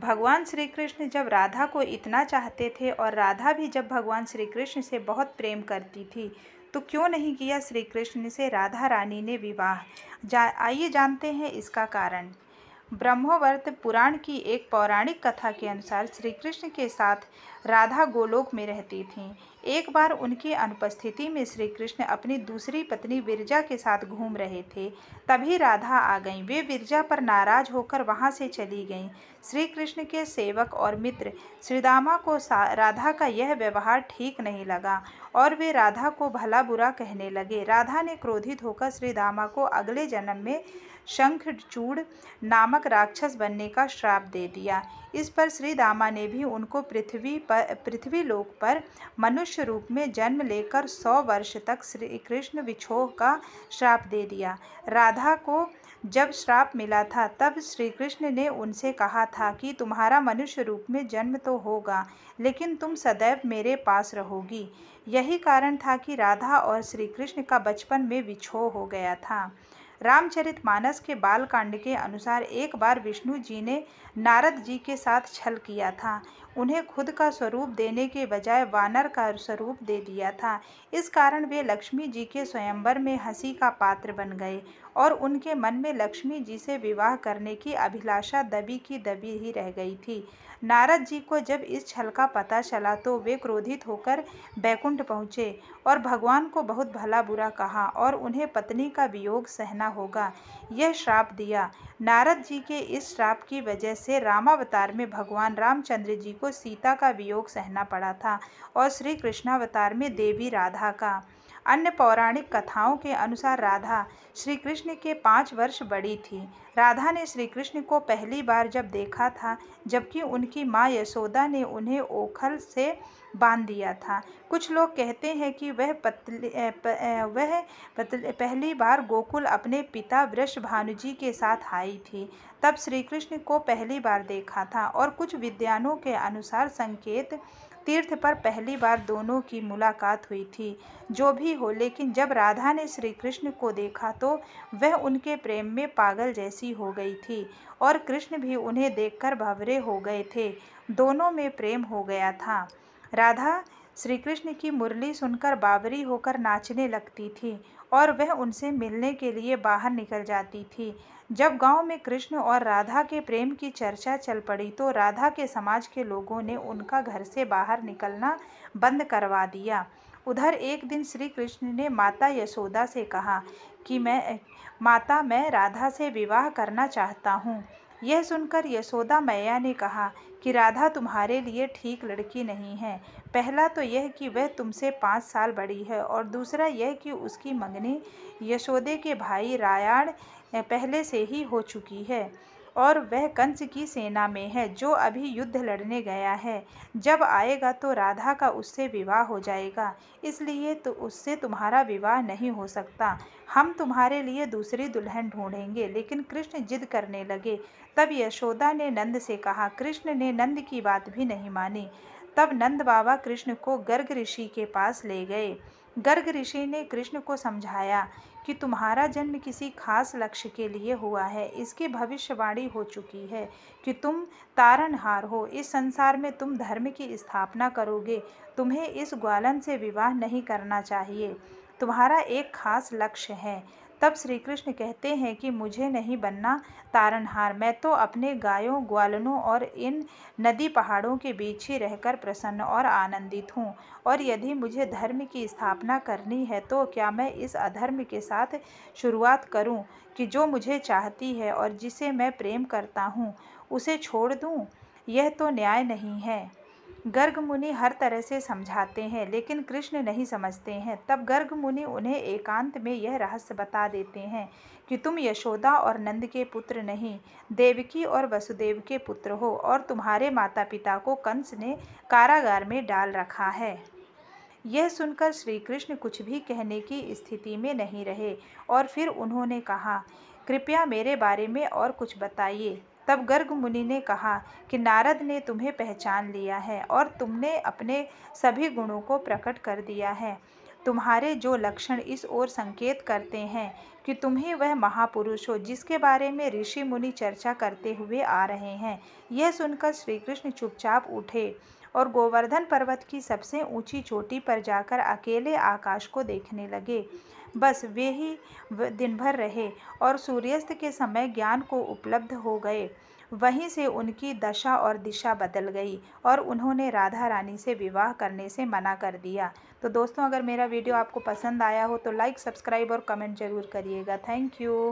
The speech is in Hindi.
भगवान श्री कृष्ण जब राधा को इतना चाहते थे और राधा भी जब भगवान श्री कृष्ण से बहुत प्रेम करती थी तो क्यों नहीं किया श्री कृष्ण से राधा रानी ने विवाह जा आइए जानते हैं इसका कारण ब्रह्मवर्त पुराण की एक पौराणिक कथा के अनुसार श्री कृष्ण के साथ राधा गोलोक में रहती थीं एक बार उनकी अनुपस्थिति में श्री कृष्ण अपनी दूसरी पत्नी विरजा के साथ घूम रहे थे तभी राधा आ गईं वे विरजा पर नाराज होकर वहाँ से चली गईं श्री कृष्ण के सेवक और मित्र श्रीदामा को राधा का यह व्यवहार ठीक नहीं लगा और वे राधा को भला बुरा कहने लगे राधा ने क्रोधित होकर श्रीदामा को अगले जन्म में शंखचूड़ नामक राक्षस बनने का श्राप दे दिया इस पर श्री दामा ने भी उनको पृथ्वी पर पृथ्वी लोक पर मनुष्य रूप में जन्म लेकर सौ वर्ष तक श्री कृष्ण विछोह का श्राप दे दिया राधा को जब श्राप मिला था तब श्री कृष्ण ने उनसे कहा था कि तुम्हारा मनुष्य रूप में जन्म तो होगा लेकिन तुम सदैव मेरे पास रहोगी यही कारण था कि राधा और श्री कृष्ण का बचपन में विछोह हो गया था रामचरित मानस के बाल कांड के अनुसार एक बार विष्णु जी ने नारद जी के साथ छल किया था उन्हें खुद का स्वरूप देने के बजाय वानर का स्वरूप दे दिया था इस कारण वे लक्ष्मी जी के स्वयंवर में हंसी का पात्र बन गए और उनके मन में लक्ष्मी जी से विवाह करने की अभिलाषा दबी की दबी ही रह गई थी नारद जी को जब इस छल का पता चला तो वे क्रोधित होकर बैकुंठ पहुँचे और भगवान को बहुत भला बुरा कहा और उन्हें पत्नी का वियोग सहना होगा यह श्राप दिया नारद जी के इस श्राप की वजह से रामावतार में भगवान रामचंद्र जी को सीता का वियोग सहना पड़ा था और श्री कृष्णावतार में देवी राधा का अन्य पौराणिक कथाओं के अनुसार राधा श्री कृष्ण के पाँच वर्ष बड़ी थी राधा ने श्री कृष्ण को पहली बार जब देखा था जबकि उनकी माँ यशोदा ने उन्हें ओखल से बांध दिया था कुछ लोग कहते हैं कि वह पतली वह पतली पहली बार गोकुल अपने पिता वृष भानुजी के साथ आई थी तब श्री कृष्ण को पहली बार देखा था और कुछ विद्वानों के अनुसार संकेत तीर्थ पर पहली बार दोनों की मुलाकात हुई थी जो भी हो लेकिन जब राधा ने श्री कृष्ण को देखा तो वह उनके प्रेम में पागल जैसी हो गई थी और कृष्ण भी उन्हें देखकर भवरे हो गए थे दोनों में प्रेम हो गया था राधा श्री कृष्ण की मुरली सुनकर बावरी होकर नाचने लगती थी और वह उनसे मिलने के लिए बाहर निकल जाती थी जब गांव में कृष्ण और राधा के प्रेम की चर्चा चल पड़ी तो राधा के समाज के लोगों ने उनका घर से बाहर निकलना बंद करवा दिया उधर एक दिन श्री कृष्ण ने माता यशोदा से कहा कि मैं माता मैं राधा से विवाह करना चाहता हूँ यह सुनकर यशोदा मैया ने कहा कि राधा तुम्हारे लिए ठीक लड़की नहीं है पहला तो यह कि वह तुमसे पाँच साल बड़ी है और दूसरा यह कि उसकी मंगनी यशोदे के भाई रायाण पहले से ही हो चुकी है और वह कंस की सेना में है जो अभी युद्ध लड़ने गया है जब आएगा तो राधा का उससे विवाह हो जाएगा इसलिए तो उससे तुम्हारा विवाह नहीं हो सकता हम तुम्हारे लिए दूसरी दुल्हन ढूंढेंगे लेकिन कृष्ण जिद करने लगे तब यशोदा ने नंद से कहा कृष्ण ने नंद की बात भी नहीं मानी तब नंद बाबा कृष्ण को गर्ग ऋषि के पास ले गए गर्ग ऋषि ने कृष्ण को समझाया कि तुम्हारा जन्म किसी खास लक्ष्य के लिए हुआ है इसकी भविष्यवाणी हो चुकी है कि तुम तारणहार हो इस संसार में तुम धर्म की स्थापना करोगे तुम्हें इस ग्वालन से विवाह नहीं करना चाहिए तुम्हारा एक खास लक्ष्य है तब श्री कृष्ण कहते हैं कि मुझे नहीं बनना तारनहार मैं तो अपने गायों ग्वालनों और इन नदी पहाड़ों के बीच ही रहकर प्रसन्न और आनंदित हूँ और यदि मुझे धर्म की स्थापना करनी है तो क्या मैं इस अधर्म के साथ शुरुआत करूँ कि जो मुझे चाहती है और जिसे मैं प्रेम करता हूँ उसे छोड़ दूँ यह तो न्याय नहीं है गर्ग मुनि हर तरह से समझाते हैं लेकिन कृष्ण नहीं समझते हैं तब गर्ग मुनि उन्हें एकांत में यह रहस्य बता देते हैं कि तुम यशोदा और नंद के पुत्र नहीं देवकी और वसुदेव के पुत्र हो और तुम्हारे माता पिता को कंस ने कारागार में डाल रखा है यह सुनकर श्री कृष्ण कुछ भी कहने की स्थिति में नहीं रहे और फिर उन्होंने कहा कृपया मेरे बारे में और कुछ बताइए तब गर्ग मुनि ने कहा कि नारद ने तुम्हें पहचान लिया है और तुमने अपने सभी गुणों को प्रकट कर दिया है तुम्हारे जो लक्षण इस ओर संकेत करते हैं कि तुम्ही वह महापुरुष हो जिसके बारे में ऋषि मुनि चर्चा करते हुए आ रहे हैं यह सुनकर श्री कृष्ण चुपचाप उठे और गोवर्धन पर्वत की सबसे ऊंची चोटी पर जाकर अकेले आकाश को देखने लगे बस वे ही दिन भर रहे और सूर्यास्त के समय ज्ञान को उपलब्ध हो गए वहीं से उनकी दशा और दिशा बदल गई और उन्होंने राधा रानी से विवाह करने से मना कर दिया तो दोस्तों अगर मेरा वीडियो आपको पसंद आया हो तो लाइक सब्सक्राइब और कमेंट ज़रूर करिएगा थैंक यू